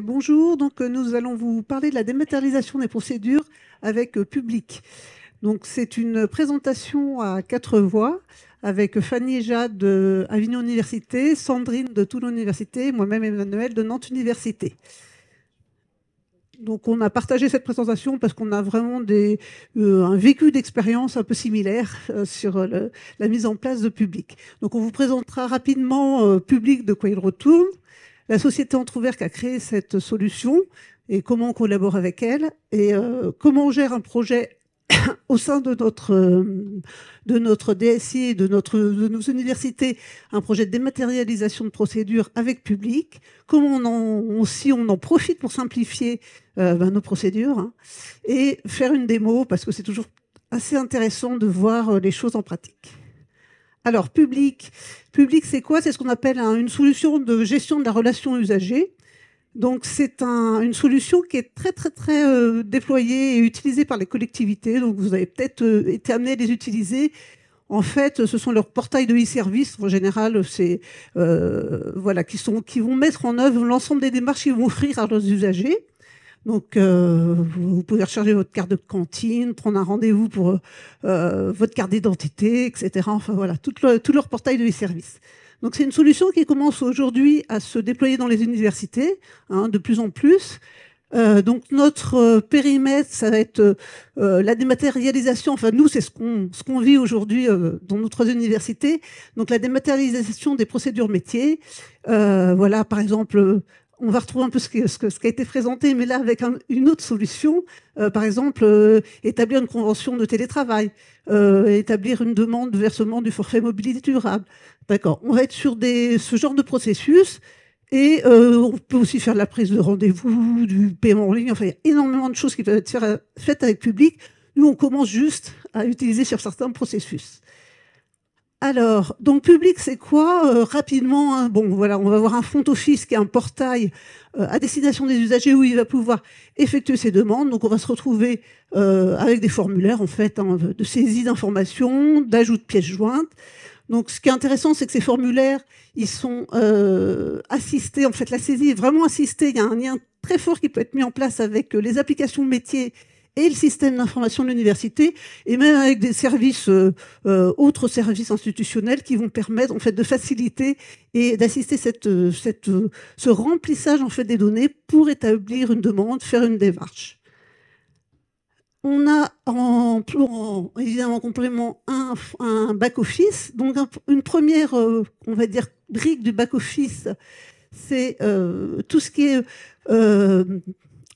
bonjour. Donc, euh, nous allons vous parler de la dématérialisation des procédures avec euh, public. Donc, c'est une présentation à quatre voix avec Fanny Jade de Avignon Université, Sandrine de Toulon Université, moi-même Emmanuel de Nantes Université. Donc on a partagé cette présentation parce qu'on a vraiment euh, un vécu d'expérience un peu similaire sur la mise en place de public. Donc on vous présentera rapidement public de quoi il retourne, la société qui a créé cette solution et comment on collabore avec elle et euh, comment on gère un projet au sein de notre, de notre DSI, de, notre, de nos universités, un projet de dématérialisation de procédures avec public. Comment on, en, si on en profite pour simplifier euh, ben, nos procédures hein, et faire une démo parce que c'est toujours assez intéressant de voir euh, les choses en pratique. Alors, public. Public, c'est quoi C'est ce qu'on appelle une solution de gestion de la relation usagée. Donc, c'est une solution qui est très, très, très euh, déployée et utilisée par les collectivités. Donc, vous avez peut-être euh, été amené à les utiliser. En fait, ce sont leurs portails de e-service. En général, c'est euh, voilà qui sont qui vont mettre en œuvre l'ensemble des démarches qu'ils vont offrir à leurs usagers. Donc, euh, vous pouvez recharger votre carte de cantine, prendre un rendez-vous pour euh, euh, votre carte d'identité, etc. Enfin, voilà, tout le, tout portail de services. Donc, c'est une solution qui commence aujourd'hui à se déployer dans les universités, hein, de plus en plus. Euh, donc notre périmètre, ça va être la dématérialisation. Enfin, nous, c'est ce qu'on ce qu'on vit aujourd'hui dans nos trois universités. Donc la dématérialisation des procédures métiers. voilà, par exemple, on va retrouver un peu ce qui, ce, qui a été présenté, mais là avec une autre solution, euh, par exemple euh, établir une convention de télétravail, euh, établir une demande de versement du forfait mobilité durable. D'accord. On va être sur ce genre de processus. Et on peut aussi faire la prise de rendez-vous, du paiement en ligne. Enfin, il y a énormément de choses qui peuvent être faites avec le public. Nous, on commence juste à utiliser sur certains processus. Alors, donc public, c'est quoi euh, Rapidement, hein bon, voilà, on va avoir un front office qui est un portail euh, à destination des usagers où il va pouvoir effectuer ses demandes. Donc, on va se retrouver euh, avec des formulaires en fait hein, de saisie d'informations, d'ajout de pièces jointes. Donc, ce qui est intéressant, c'est que ces formulaires, ils sont assistés. En fait, la saisie est vraiment assistée. Il y a un lien très fort qui peut être mis en place avec les applications métiers et le système d'information de l'université, et même avec des services, euh, euh, autres services institutionnels qui vont permettre en fait de faciliter et d'assister cette, euh, cette, ce remplissage en fait des données pour établir une demande, faire une démarche. On a en, évidemment en complément un, un back-office, donc une première, on va dire, brique du back-office, c'est tout ce qui est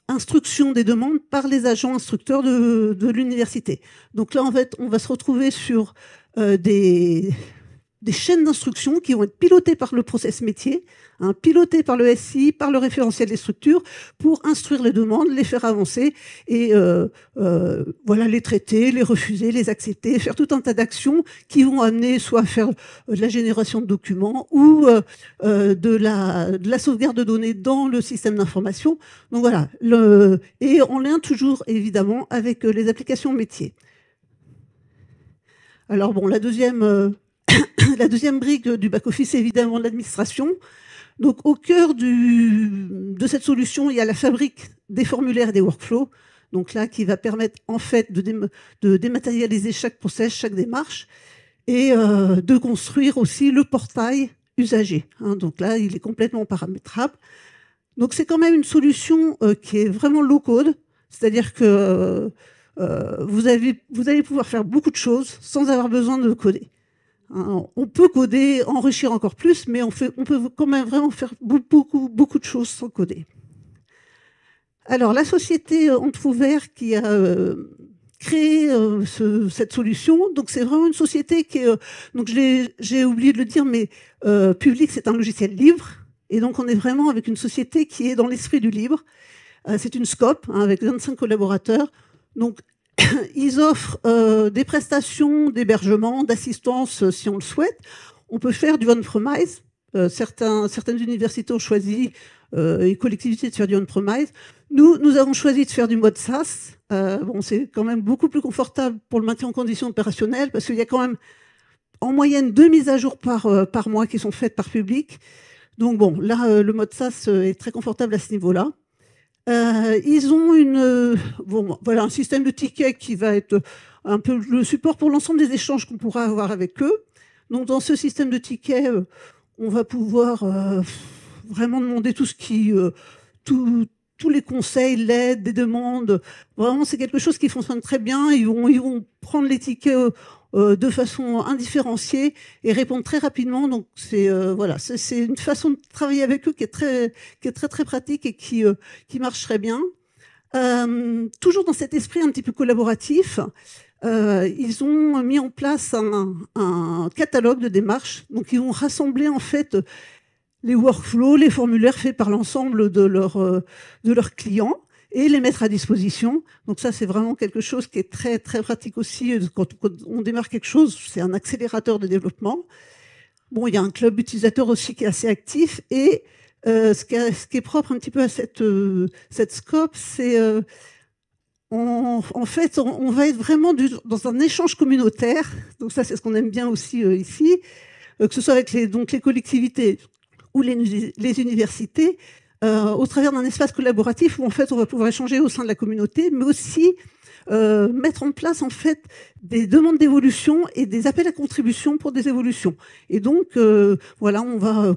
instruction des demandes par les agents instructeurs de, de l'université. Donc là, en fait, on va se retrouver sur euh, des, des chaînes d'instruction qui vont être pilotées par le process métier, hein, pilotées par le SI, par le référentiel des structures, pour instruire les demandes, les faire avancer et euh, euh, voilà les traiter, les refuser, les accepter, faire tout un tas d'actions qui vont amener soit à faire euh, de la génération de documents ou de, la, la sauvegarde de données dans le système d'information. Donc voilà, le, et en lien toujours évidemment avec les applications métiers. Alors bon, la deuxième la deuxième brique du back-office, c'est évidemment l'administration. Donc, au cœur de cette solution, il y a la fabrique des formulaires et des workflows. Donc là, qui va permettre en fait de, dématérialiser chaque process, chaque démarche, et euh, de construire aussi le portail usager. Hein. donc là, il est complètement paramétrable. Donc c'est quand même une solution euh, qui est vraiment low code, c'est-à-dire que euh, vous, avez, vous allez pouvoir faire beaucoup de choses sans avoir besoin de coder on peut coder, enrichir encore plus, mais on, fait, on peut quand même vraiment faire beaucoup, beaucoup de choses sans coder. Alors, la société Vert qui a euh, créé euh, cette solution, donc c'est vraiment une société qui est, euh, j'ai oublié de le dire, mais Public, c'est un logiciel libre. Et donc, on est vraiment avec une société qui est dans l'esprit du libre. c'est une scope hein, avec 25 collaborateurs. Donc, Ils offrent euh, des prestations d'hébergement, d'assistance euh, si on le souhaite. On peut faire du on-premise. Euh, certains, certaines universités ont choisi euh, et collectivités de faire du on-premise. Nous, nous avons choisi de faire du mode SaaS. bon, c'est quand même beaucoup plus confortable pour le maintien en condition opérationnelle parce qu'il y a quand même en moyenne deux mises à jour par, par mois qui sont faites par public. Donc bon, là, le mode SaaS est très confortable à ce niveau-là. Euh, ils ont une, euh, voilà, un système de tickets qui va être un peu le support pour l'ensemble des échanges qu'on pourra avoir avec eux. Donc, dans ce système de tickets, euh, on va pouvoir vraiment demander tout ce qui, tous les conseils, l'aide, des demandes. Vraiment, c'est quelque chose qui fonctionne très bien. Ils vont, ils vont prendre les tickets euh, de façon indifférenciée et répondent très rapidement. Donc c'est euh, voilà, c'est une façon de travailler avec eux qui est très qui est très très pratique et qui euh, qui marcherait très bien. toujours dans cet esprit un petit peu collaboratif, ils ont mis en place un, catalogue de démarches. Donc ils ont rassemblé en fait les workflows, les formulaires faits par l'ensemble de leur de leurs clients et les mettre à disposition. Donc ça, c'est vraiment quelque chose qui est très très pratique aussi. Quand on démarre quelque chose, c'est un accélérateur de développement. Bon, il y a un club utilisateur aussi qui est assez actif et euh, ce, qui est, propre un petit peu à cette euh, cette scope, c'est euh, en fait, on, va être vraiment dans un échange communautaire. Donc ça, c'est ce qu'on aime bien aussi ici, que ce soit avec les, donc les collectivités ou les, les universités, euh, au travers d'un espace collaboratif où en fait on va pouvoir échanger au sein de la communauté, mais aussi euh, mettre en place en fait des demandes d'évolution et des appels à contribution pour des évolutions. Et donc euh, voilà, on va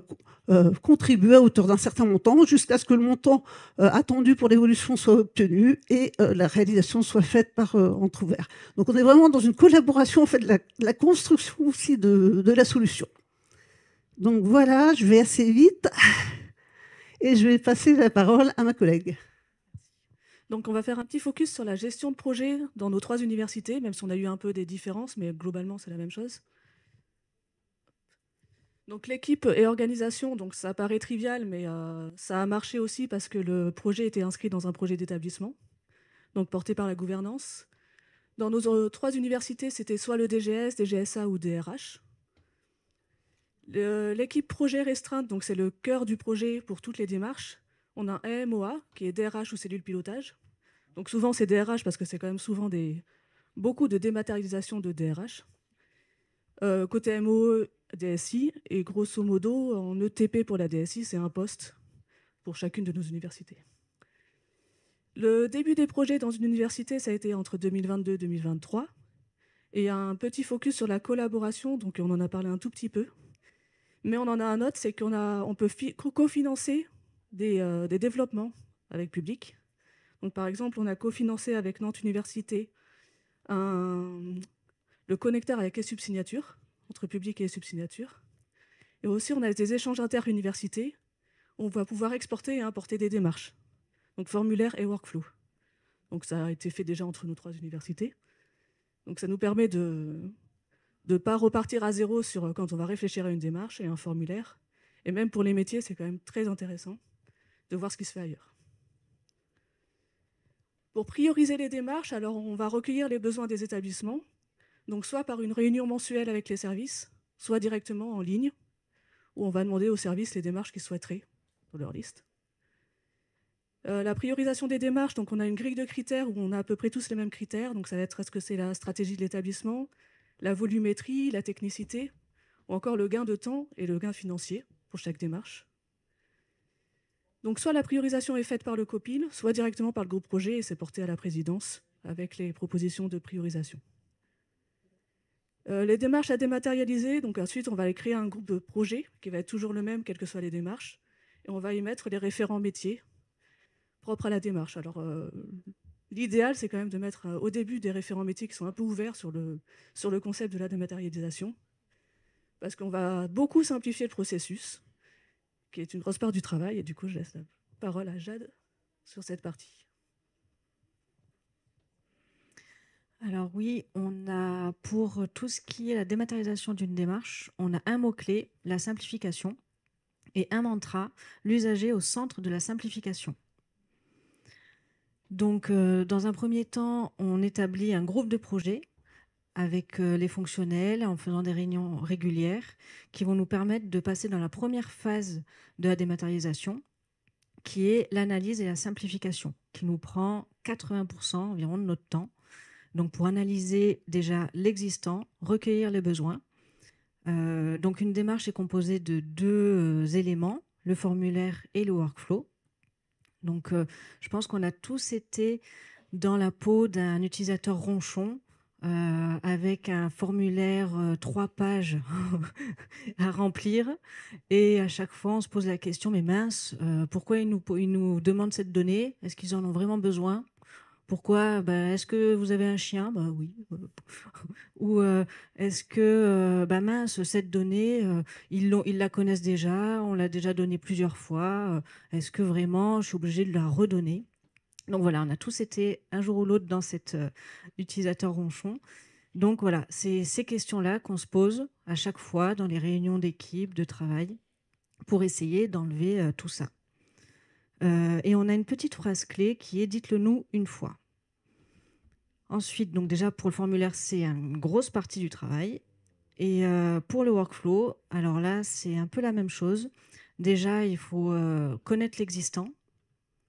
euh, contribuer à hauteur d'un certain montant jusqu'à ce que le montant euh, attendu pour l'évolution soit obtenu et euh, la réalisation soit faite par Entrouvert. Donc on est vraiment dans une collaboration, en fait, de la, la construction aussi de, de la solution. Donc voilà, je vais assez vite. Et je vais passer la parole à ma collègue. Donc, on va faire un petit focus sur la gestion de projet dans nos trois universités, même si on a eu un peu des différences, mais globalement, c'est la même chose. Donc, l'équipe et organisation, donc ça paraît trivial, mais euh, ça a marché aussi parce que le projet était inscrit dans un projet d'établissement, donc porté par la gouvernance. Dans nos euh, trois universités, c'était soit le DGS, DGSA ou DRH. L'équipe projet restreinte, donc c'est le cœur du projet pour toutes les démarches. On a un MOA qui est DRH ou cellule pilotage. Donc souvent c'est DRH parce que c'est quand même souvent beaucoup de dématérialisation de DRH. Euh, côté MOE, DSI, et grosso modo, en ETP pour la DSI, c'est un poste pour chacune de nos universités. Le début des projets dans une université, ça a été entre 2022 et 2023. Et un petit focus sur la collaboration, donc on en a parlé un tout petit peu, mais on en a un autre, c'est qu'on peut cofinancer des, euh, des, développements avec public. Donc, par exemple, on a cofinancé avec Nantes Université le connecteur avec les Signature, entre public et subsignature. Et aussi, on a des échanges inter-universités interuniversités. On va pouvoir exporter et importer des démarches, donc formulaires et workflow. Donc, ça a été fait déjà entre nos trois universités. Donc, ça nous permet de, de ne pas repartir à zéro sur euh, quand on va réfléchir à une démarche et un formulaire. Et même pour les métiers, c'est quand même très intéressant de voir ce qui se fait ailleurs. Pour prioriser les démarches, alors on va recueillir les besoins des établissements, donc soit par une réunion mensuelle avec les services, soit directement en ligne, où on va demander aux services les démarches qu'ils souhaiteraient dans leur liste. Euh, la priorisation des démarches, donc on a une grille de critères où on a à peu près tous les mêmes critères, donc ça va être est-ce que c'est la stratégie de l'établissement, la volumétrie, la technicité, ou encore le gain de temps et le gain financier pour chaque démarche. Donc soit la priorisation est faite par le COPIL, soit directement par le groupe projet et c'est porté à la présidence avec les propositions de priorisation. Euh, les démarches à dématérialiser, donc ensuite on va créer un groupe de projet qui va être toujours le même, quelles que soient les démarches, et on va y mettre les référents métiers propres à la démarche. Alors euh, L'idéal, c'est quand même de mettre euh, au début des référents métiers qui sont un peu ouverts sur le, sur le concept de la dématérialisation, parce qu'on va beaucoup simplifier le processus, qui est une grosse part du travail, et du coup, je laisse la parole à Jade sur cette partie. Alors oui, on a pour tout ce qui est la dématérialisation d'une démarche, on a un mot-clé, la simplification, et un mantra, l'usager au centre de la simplification. Donc, euh, dans un premier temps, on établit un groupe de projets avec euh, les fonctionnels en faisant des réunions régulières qui vont nous permettre de passer dans la première phase de la dématérialisation, qui est l'analyse et la simplification, qui nous prend 80% environ de notre temps. Donc, pour analyser déjà l'existant, recueillir les besoins. Euh, donc, une démarche est composée de deux éléments, le formulaire et le workflow. Donc, euh, je pense qu'on a tous été dans la peau d'un utilisateur ronchon. Euh, avec un formulaire euh, trois pages à remplir. Et à chaque fois, on se pose la question, mais mince, pourquoi ils nous, ils nous demandent cette donnée Est-ce qu'ils en ont vraiment besoin pourquoi ben, Est-ce que vous avez un chien Bah oui. Ou euh, est-ce que, euh, ben, mince, cette donnée, euh, ils, ils la connaissent déjà, on l'a déjà donnée plusieurs fois, est-ce que vraiment je suis obligée de la redonner Donc voilà, on a tous été un jour ou l'autre dans cet utilisateur ronchon. Donc voilà, c'est ces questions-là qu'on se pose à chaque fois dans les réunions d'équipe, de travail, pour essayer d'enlever tout ça. Euh, et on a une petite phrase clé qui est dites-le nous une fois. Ensuite, donc déjà pour le formulaire, c'est une grosse partie du travail. Et euh, pour le workflow, alors là, c'est un peu la même chose. Déjà, il faut euh, connaître l'existant.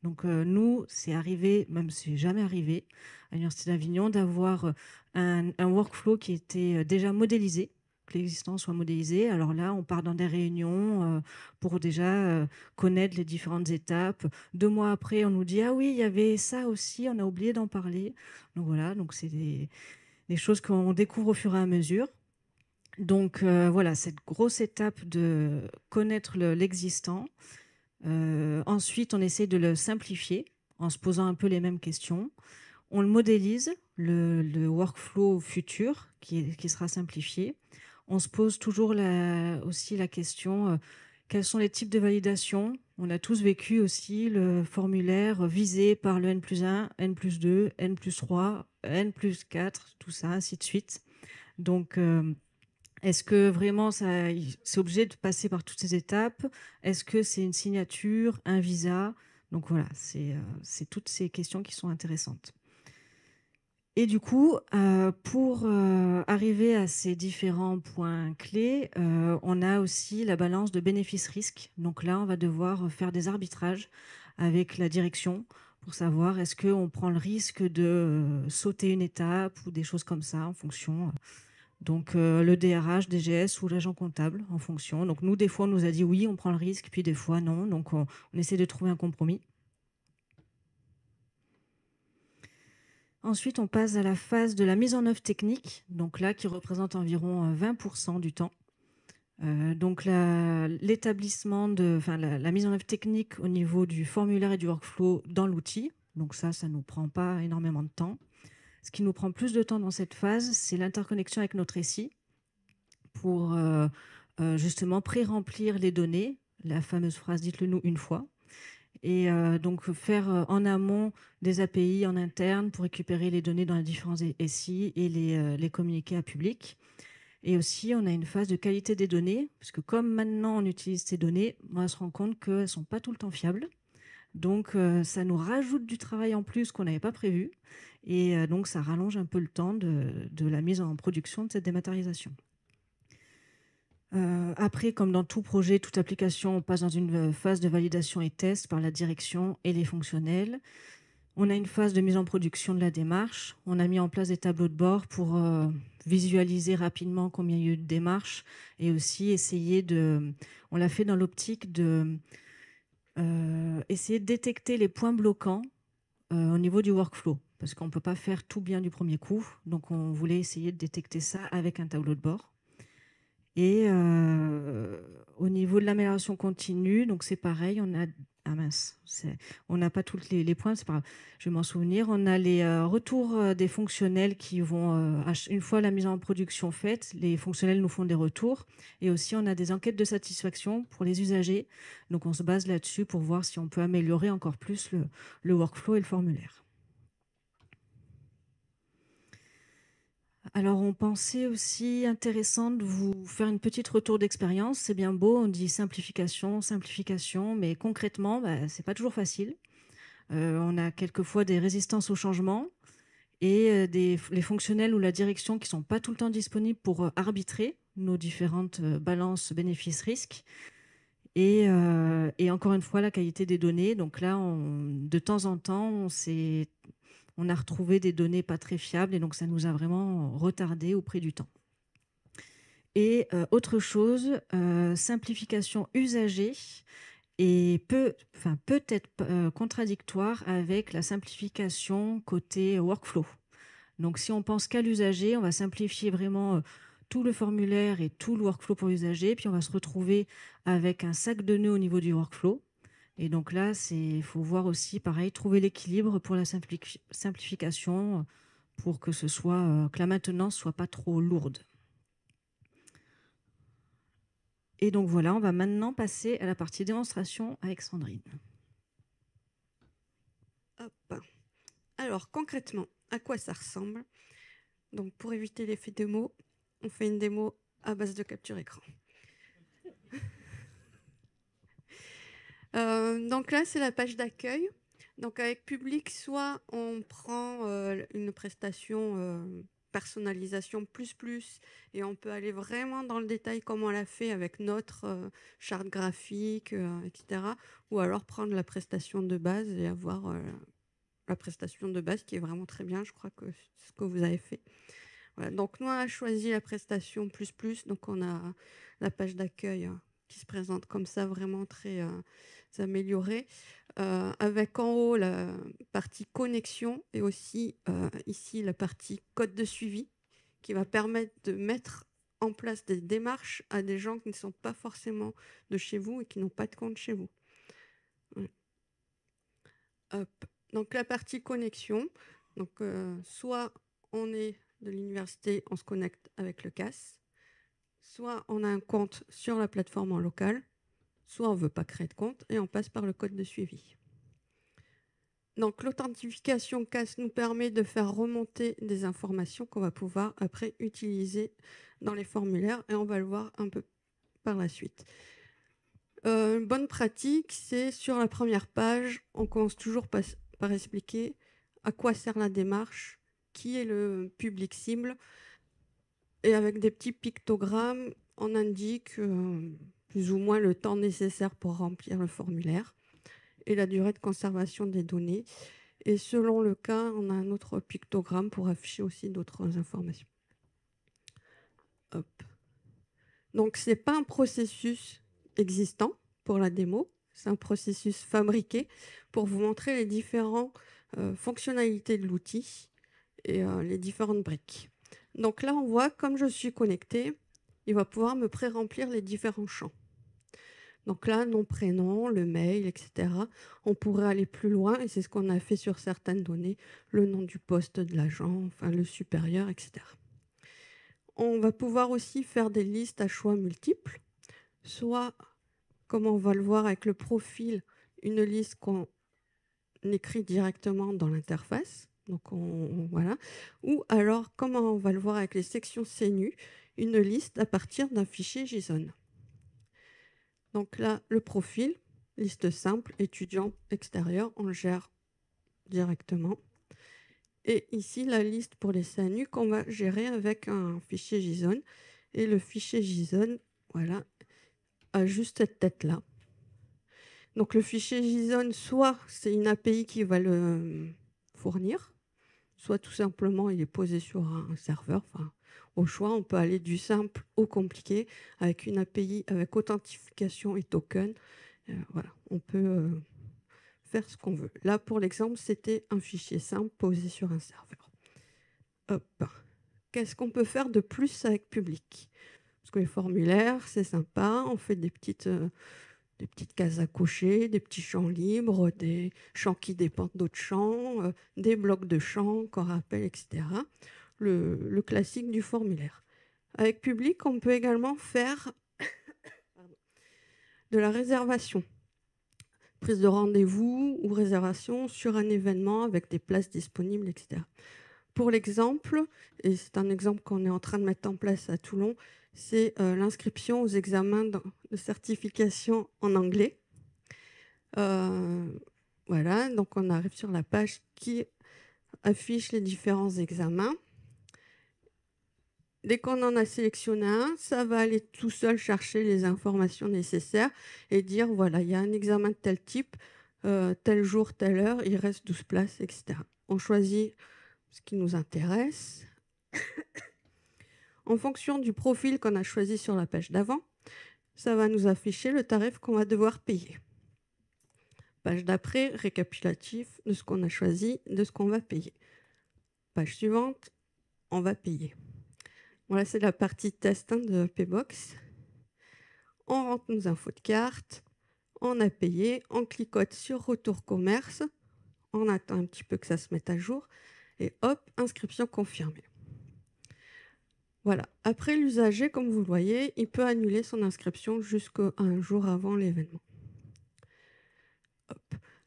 Donc nous, c'est arrivé, même si jamais arrivé à l'Université d'Avignon, d'avoir un, workflow qui était déjà modélisé L'existant soit modélisé, Alors là, on part dans des réunions euh, pour déjà euh, connaître les différentes étapes. Deux mois après, on nous dit ah oui, il y avait ça aussi, on a oublié d'en parler. Donc voilà, donc c'est des, choses qu'on découvre au fur et à mesure. Donc euh, voilà, cette grosse étape de connaître l'existant. ensuite, on essaie de le simplifier en se posant un peu les mêmes questions. On le modélise, le, workflow futur qui, sera simplifié on se pose toujours aussi la question euh, quels sont les types de validation On a tous vécu aussi le formulaire visé par le N plus 1, N plus 2, N plus 3, N plus 4, tout ça, ainsi de suite. Donc, euh, est-ce que vraiment c'est obligé de passer par toutes ces étapes Est-ce que c'est une signature, un visa Donc voilà, c'est euh, toutes ces questions qui sont intéressantes. Et du coup, euh, pour euh, arriver à ces différents points clés, euh, on a aussi la balance de bénéfice-risque. Donc là, on va devoir faire des arbitrages avec la direction pour savoir est-ce qu'on prend le risque de sauter une étape ou des choses comme ça en fonction. Donc le DRH, DGS ou l'agent comptable en fonction. Donc nous, des fois, on nous a dit oui, on prend le risque, puis des fois non. Donc on essaie de trouver un compromis. Ensuite, on passe à la phase de la mise en œuvre technique, donc là qui représente environ 20% euh, du temps. Euh, donc l'établissement de, la, mise en œuvre technique au niveau du formulaire et du workflow dans l'outil. Donc ça, ça nous prend pas énormément de temps. Ce qui nous prend plus de temps dans cette phase, c'est l'interconnexion avec notre SI pour euh, justement pré-remplir les données, la fameuse phrase dites-le nous une fois et euh, donc faire euh, en amont des API en interne pour récupérer les données dans les différents SI et euh, les, communiquer à public. Et aussi, on a une phase de qualité des données, puisque comme maintenant on utilise ces données, on se rend compte qu'elles ne sont pas tout le temps fiables. Donc, ça nous rajoute du travail en plus qu'on n'avait pas prévu. Et donc, ça rallonge un peu le temps de, de, la mise en production de cette dématérialisation. Euh, après, comme dans tout projet, toute application, on passe dans une euh, phase de validation et test par la direction et les fonctionnels. On a une phase de mise en production de la démarche. On a mis en place des tableaux de bord pour euh, visualiser rapidement combien il y a eu de démarches et aussi essayer de. On l'a fait dans l'optique de essayer de détecter les points bloquants au niveau du workflow parce qu'on ne peut pas faire tout bien du premier coup. Donc, on voulait essayer de détecter ça avec un tableau de bord. Et euh, au niveau de l'amélioration continue, donc c'est pareil, on a ah mince, on n'a pas tous les, points, Je vais m'en souvenir. On a les euh, retours euh, des fonctionnels qui vont, une fois la mise en production faite, les fonctionnels nous font des retours. Et aussi, on a des enquêtes de satisfaction pour les usagers. Donc, on se base là-dessus pour voir si on peut améliorer encore plus le workflow et le formulaire. Alors, on pensait aussi intéressant de vous faire une petite retour d'expérience. C'est bien beau, on dit simplification, simplification, mais concrètement, bah, c'est pas toujours facile. Euh, on a quelquefois des résistances au changement et euh, les fonctionnels ou la direction qui ne sont pas tout le temps disponibles pour euh, arbitrer nos différentes balances bénéfices-risques. Et, encore une fois, la qualité des données. Donc là, de temps en temps, on s'est on a retrouvé des données pas très fiables et donc ça nous a vraiment retardé au prix du temps. Et euh, autre chose, euh, simplification usager et peut, enfin, peut être euh, contradictoire avec la simplification côté workflow. Donc si on pense qu'à l'usager, on va simplifier vraiment tout le formulaire et tout le workflow pour l'usager, puis on va se retrouver avec un sac de nœuds au niveau du workflow. Et donc là, il faut voir aussi, pareil, trouver l'équilibre pour la simplification pour que, ce soit, euh, que la maintenance soit pas trop lourde. Et donc voilà, on va maintenant passer à la partie démonstration avec Sandrine. Alors concrètement, à quoi ça ressemble Donc pour éviter l'effet de démo, on fait une démo à base de capture écran. Euh, donc là, c'est la page d'accueil. Donc avec public, soit on prend euh, une prestation euh, personnalisation plus plus et on peut aller vraiment dans le détail comme on l'a fait avec notre charte graphique, etc. Ou alors prendre la prestation de base et avoir la prestation de base qui est vraiment très bien, je crois que c'est ce que vous avez fait. donc nous on a choisi la prestation plus plus, donc on a la page d'accueil qui se présente comme ça vraiment très améliorer, euh, avec en haut la partie connexion et aussi euh, ici la partie code de suivi qui va permettre de mettre en place des démarches à des gens qui ne sont pas forcément de chez vous et qui n'ont pas de compte chez vous. Donc la partie connexion, donc, euh, soit on est de l'université, on se connecte avec le CAS, soit on a un compte sur la plateforme en local, soit on ne veut pas créer de compte et on passe par le code de suivi. Donc l'authentification CAS nous permet de faire remonter des informations qu'on va pouvoir après utiliser dans les formulaires et on va le voir un peu par la suite. Euh, une bonne pratique, c'est sur la première page, on commence toujours par, expliquer à quoi sert la démarche, qui est le public cible, et avec des petits pictogrammes, on indique euh, plus ou moins le temps nécessaire pour remplir le formulaire et la durée de conservation des données. Et selon le cas, on a un autre pictogramme pour afficher aussi d'autres informations. Donc ce n'est pas un processus existant pour la démo, c'est un processus fabriqué pour vous montrer les différentes euh, fonctionnalités de l'outil et euh, les différentes briques. Donc là, on voit, comme je suis connectée, il va pouvoir me pré-remplir les différents champs. Donc là, nom, prénom, le mail, etc. On pourrait aller plus loin et c'est ce qu'on a fait sur certaines données, le nom du poste de l'agent, enfin le supérieur, etc. On va pouvoir aussi faire des listes à choix multiples, soit, comme on va le voir avec le profil, une liste qu'on écrit directement dans l'interface, donc Ou alors, comme on va le voir avec les sections CNU, une liste à partir d'un fichier JSON. Donc là, le profil, liste simple, étudiant extérieur, on le gère directement. Et ici, la liste pour les CNU qu'on va gérer avec un fichier JSON. Et le fichier JSON, voilà, a juste cette tête-là. Donc le fichier JSON, soit c'est une API qui va le euh, fournir, soit tout simplement il est posé sur un serveur, enfin au choix, on peut aller du simple au compliqué avec une API avec authentification et token. Euh, voilà, on peut euh, faire ce qu'on veut. Là, pour l'exemple, c'était un fichier simple posé sur un serveur. Hop. Qu'est-ce qu'on peut faire de plus avec public Parce que les formulaires, c'est sympa, on fait des petites, euh, des petites cases à cocher, des petits champs libres, des champs qui dépendent d'autres champs, des blocs de champs qu'on rappelle, etc le, classique du formulaire. Avec Public, on peut également faire de la réservation prise de rendez-vous ou réservation sur un événement avec des places disponibles, etc. Pour l'exemple, et c'est un exemple qu'on est en train de mettre en place à Toulon, c'est euh, l'inscription aux examens de certification en anglais. Euh, voilà, donc on arrive sur la page qui affiche les différents examens. Dès qu'on en a sélectionné un, ça va aller tout seul chercher les informations nécessaires et dire, voilà, il y a un examen de tel type, euh, tel jour, telle heure, il reste 12 places, etc. On choisit ce qui nous intéresse. en fonction du profil qu'on a choisi sur la page d'avant, ça va nous afficher le tarif qu'on va devoir payer. Page d'après, récapitulatif de ce qu'on a choisi, de ce qu'on va payer. Page suivante, on va payer. Voilà, c'est la partie test hein, de Paybox. On rentre nos infos de carte, on a payé, on clicote sur retour commerce, on attend un petit peu que ça se mette à jour et hop, inscription confirmée. Voilà, après l'usager, comme vous le voyez, il peut annuler son inscription jusqu'à un jour avant l'événement.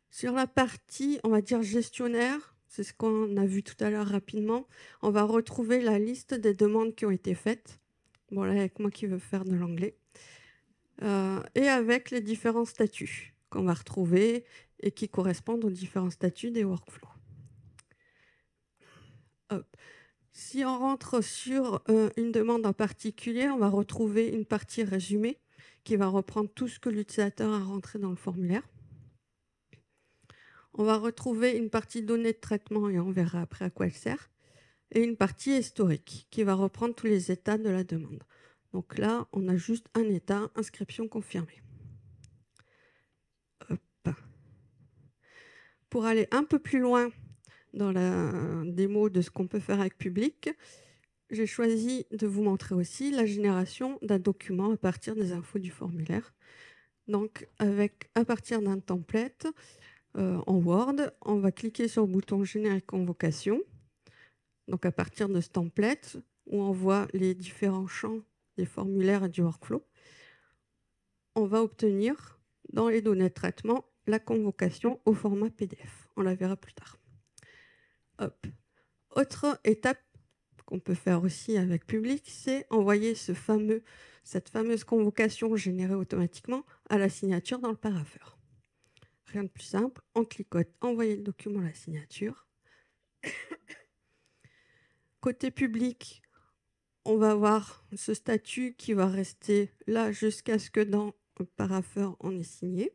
Sur la partie, on va dire gestionnaire, c'est ce qu'on a vu tout à l'heure rapidement. On va retrouver la liste des demandes qui ont été faites. Bon, là, avec moi qui veux faire de l'anglais. Euh, et avec les différents statuts qu'on va retrouver et qui correspondent aux différents statuts des workflows. Si on rentre sur euh, une demande en particulier, on va retrouver une partie résumée qui va reprendre tout ce que l'utilisateur a rentré dans le formulaire. On va retrouver une partie donnée de traitement et on verra après à quoi elle sert, et une partie historique qui va reprendre tous les états de la demande. Donc là, on a juste un état, inscription confirmée. Pour aller un peu plus loin dans la démo de ce qu'on peut faire avec public, j'ai choisi de vous montrer aussi la génération d'un document à partir des infos du formulaire. Donc, avec, à partir d'un template, euh, en Word. On va cliquer sur le bouton Générer convocation. Donc à partir de ce template où on voit les différents champs des formulaires et du workflow, on va obtenir dans les données de traitement la convocation au format PDF. On la verra plus tard. Hop. Autre étape qu'on peut faire aussi avec Public, c'est envoyer cette fameuse convocation générée automatiquement à la signature dans le parapheur. Rien de plus simple, on clicote, envoyer le document à la signature. Côté public, on va avoir ce statut qui va rester là jusqu'à ce que dans le paraffeur, on ait signé.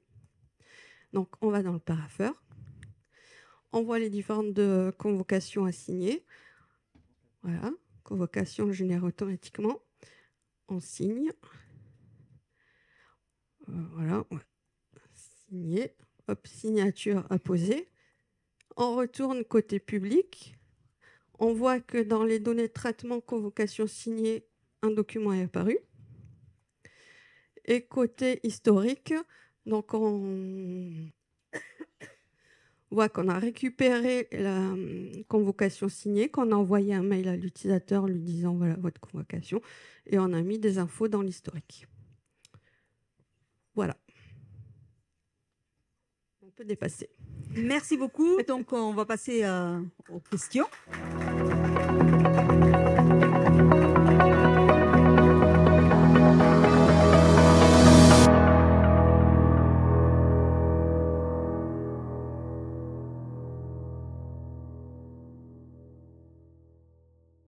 Donc, on va dans le paraffeur. On voit les différentes convocations à signer. Voilà, convocation génère automatiquement. On signe. Euh, voilà, signé hop, signature apposée. On retourne côté public. On voit que dans les données de traitement convocation signée, un document est apparu. Et côté historique, donc on voit qu'on a récupéré la hum, convocation signée, qu'on a envoyé un mail à l'utilisateur lui disant voilà votre convocation, et on a mis des infos dans l'historique. Voilà. Merci beaucoup. Donc, on va passer euh, aux questions.